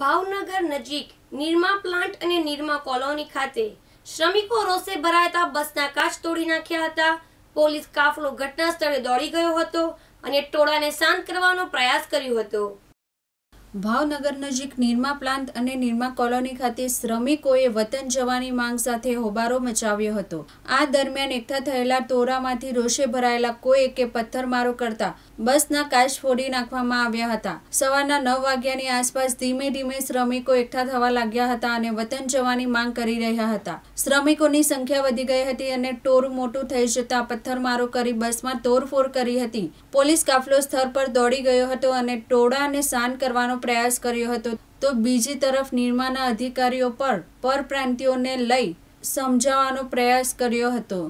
ભાવનગર નજીક નિર્મા પ્લાન્ટ અને નિર્મા કોલોની ખાતે શ્રમિકો રોષે ભરાતા બસના કાચ તોડી નાખ્યા હતા પોલીસ કાફલો ઘટના સ્થળે દોડી ગયો હતો અને ટોળાને શાંત કરવાનો પ્રયાસ કર્યો હતો ભાવનગર નજીક નિરમા પ્લાન્ટ અને નિરમા કોલોની ખાતે શ્રમિકોએ વતન જવાની માંગ સાથે હોબારો મચાવ્યો હતો આ દરમિયાન એકઠા થયેલા ટોરામાંથી રોષે ભરાયેલા કોઈ એકે પથ્થરમારો કરતા બસના કાચ ફોડી નાખવામાં આવ્યા હતા સવારના નવ વાગ્યાની આસપાસ ધીમે ધીમે શ્રમિકો એકઠા થવા લાગ્યા હતા અને વતન જવાની માંગ કરી રહ્યા હતા શ્રમિકોની સંખ્યા વધી ગઈ હતી અને ટોર મોટું થઈ જતા પથ્થરમારો કરી બસમાં તોડફોડ કરી હતી પોલીસ કાફલો સ્થળ પર દોડી ગયો હતો અને ટોળાને શાંત કરવાનો પ્રયાસ કર્યો હતો તો બીજી તરફ નિરમાના અધિકારીઓ પર પરપ્રાંતિઓને લઈ સમજાવવાનો પ્રયાસ કર્યો હતો